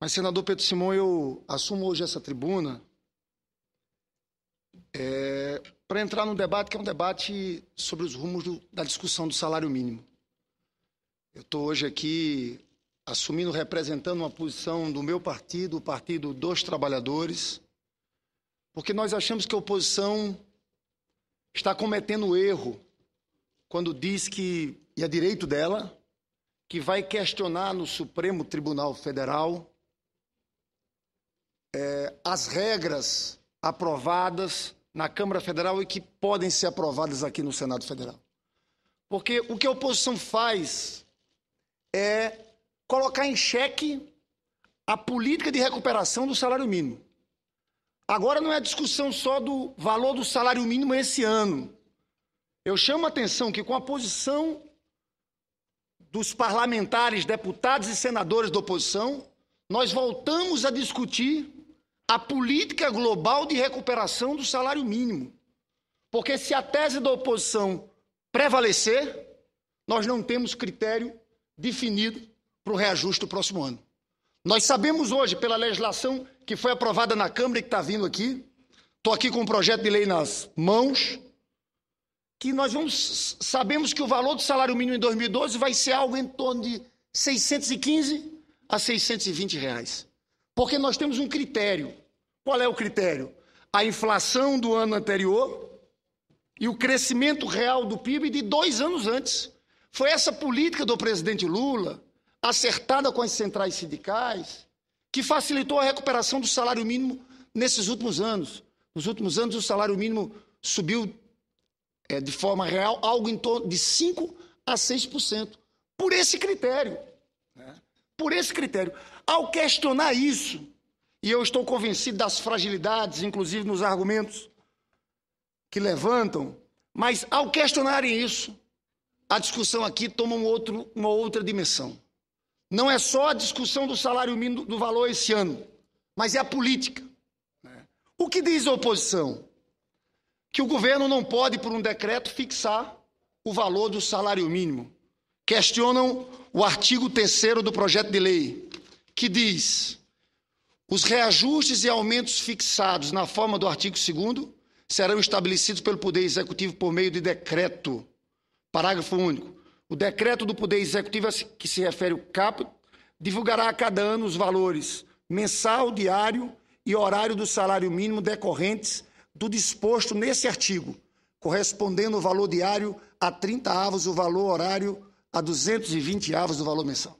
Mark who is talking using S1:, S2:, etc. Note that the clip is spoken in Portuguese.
S1: Mas, senador Pedro Simão, eu assumo hoje essa tribuna é, para entrar num debate que é um debate sobre os rumos do, da discussão do salário mínimo. Eu estou hoje aqui assumindo, representando uma posição do meu partido, o Partido dos Trabalhadores, porque nós achamos que a oposição está cometendo erro quando diz que, e é direito dela, que vai questionar no Supremo Tribunal Federal é, as regras aprovadas na Câmara Federal e que podem ser aprovadas aqui no Senado Federal. Porque o que a oposição faz é colocar em xeque a política de recuperação do salário mínimo. Agora não é discussão só do valor do salário mínimo esse ano. Eu chamo a atenção que com a posição dos parlamentares, deputados e senadores da oposição, nós voltamos a discutir a política global de recuperação do salário mínimo. Porque se a tese da oposição prevalecer, nós não temos critério definido para o reajuste do próximo ano. Nós sabemos hoje, pela legislação que foi aprovada na Câmara e que está vindo aqui, estou aqui com um projeto de lei nas mãos, que nós vamos, sabemos que o valor do salário mínimo em 2012 vai ser algo em torno de 615 a 620 reais. Porque nós temos um critério. Qual é o critério? A inflação do ano anterior e o crescimento real do PIB de dois anos antes. Foi essa política do presidente Lula, acertada com as centrais sindicais, que facilitou a recuperação do salário mínimo nesses últimos anos. Nos últimos anos, o salário mínimo subiu é, de forma real algo em torno de 5% a 6%. Por esse critério por esse critério. Ao questionar isso, e eu estou convencido das fragilidades, inclusive nos argumentos que levantam, mas ao questionarem isso, a discussão aqui toma um outro, uma outra dimensão. Não é só a discussão do salário mínimo do valor esse ano, mas é a política. Né? O que diz a oposição? Que o governo não pode, por um decreto, fixar o valor do salário mínimo questionam o artigo 3 do projeto de lei, que diz: os reajustes e aumentos fixados na forma do artigo 2 serão estabelecidos pelo Poder Executivo por meio de decreto. Parágrafo único. O decreto do Poder Executivo a que se refere o CAPO, divulgará a cada ano os valores mensal, diário e horário do salário mínimo decorrentes do disposto nesse artigo, correspondendo o valor diário a 30 avos o valor horário a 220 avos do valor mensal.